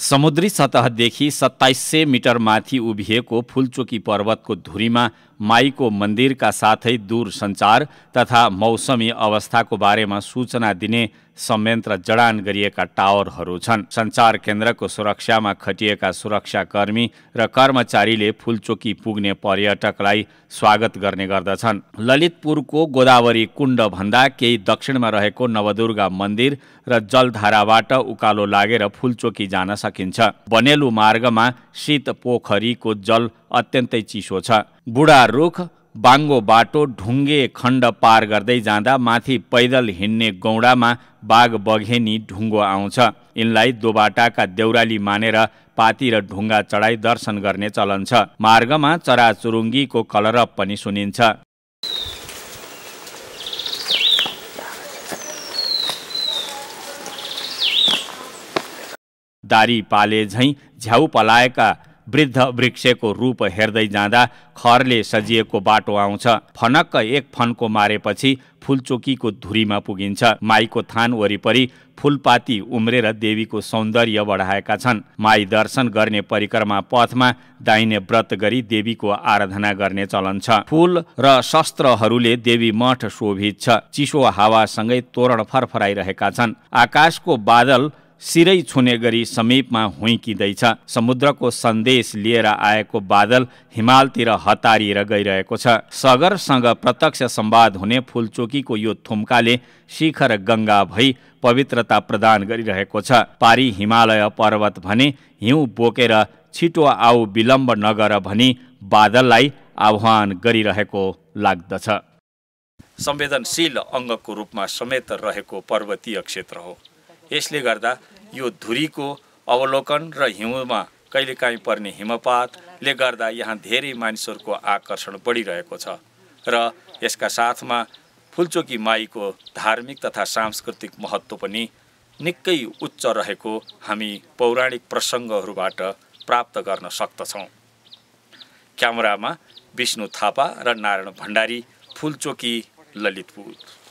समुद्री सतहदेखि सत्ताइस सय मिटर माथि उभिएको फुलचोकी पर्वतको धुरीमा माईको मन्दिरका साथै दूरसञ्चार तथा मौसमी अवस्थाको बारेमा सूचना दिने संयन्त्र जडान गरिएका टावरहरू छन् सञ्चार केन्द्रको सुरक्षामा खटिएका सुरक्षाकर्मी र कर्मचारीले फुलचोकी पुग्ने पर्यटकलाई स्वागत गर्ने गर्दछन् ललितपुरको गोदावरी कुण्ड भन्दा केही दक्षिणमा रहेको नवदुर्गा मन्दिर र जलधाराबाट उकालो लागेर फुलचोकी जान सकिन्छ बनेलु मार्गमा शीत पोखरीको जल अत्यन्तै चिसो छ बुढा रुख बाङ्गो बाटो ढुङ्गे खण्ड पार गर्दै जाँदा माथि पैदल हिँड्ने गौडामा बाघ बघेनी ढुङ्गो आउँछ यिनलाई दोबाटाका देउराली मानेर पाती र ढुङ्गा चढाई दर्शन गर्ने चलन छ मार्गमा चराचुरुङ्गीको कलरप पनि सुनिन्छ दारी पाले झैँ झ्याउ पलाएका वृद्ध वृक्षको रूप हेर्दै जाँदा खरले सजिएको बाटो आउँछ फनक्क एक फनको मारेपछि फुलचोकीको धुरीमा पुगिन्छ माईको थान वरिपरि फुलपाती उम्रेर देवीको सौन्दर्य बढाएका छन् माई दर्शन गर्ने परिक्रमा पथमा दाहिने व्रत गरी देवीको आराधना गर्ने चलन छ फुल र शस्त्रहरूले देवी मठ शोभित छ चिसो हावासँगै तोरण फरफराइरहेका छन् आकाशको बादल सिरै छुने गरी समीपमा हुइकिँदैछ समुद्रको सन्देश लिएर आएको बादल हिमालतिर हतारिएर गइरहेको छ सगरसँग प्रत्यक्ष सम्वाद हुने फुलचोकीको यो थुम्काले शिखर गङ्गा भई पवित्रता प्रदान गरिरहेको छ पारी हिमालय पर्वत भने हिउँ बोकेर छिटो आऊ विलम्ब नगर भनी बादललाई आह्वान गरिरहेको लाग्दछ संवेदनशील अङ्गको रूपमा समेत रहेको पर्वतीय क्षेत्र हो यसले गर्दा यो धुरीको अवलोकन र हिउँमा कहिलेकाहीँ पर्ने हिमपातले गर्दा यहाँ धेरै मानिसहरूको आकर्षण बढिरहेको छ र यसका साथमा फुलचोकी माईको धार्मिक तथा सांस्कृतिक महत्त्व पनि निकै उच्च रहेको हामी पौराणिक प्रसङ्गहरूबाट प्राप्त गर्न सक्दछौँ क्यामेरामा विष्णु थापा र नारायण भण्डारी फुलचोकी ललितपुर